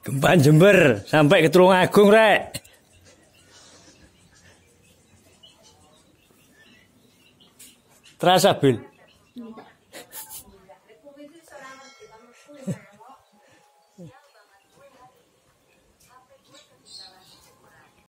Gempan Jember sampai ke Tulung Agung rek. Terasa bil. Yeah.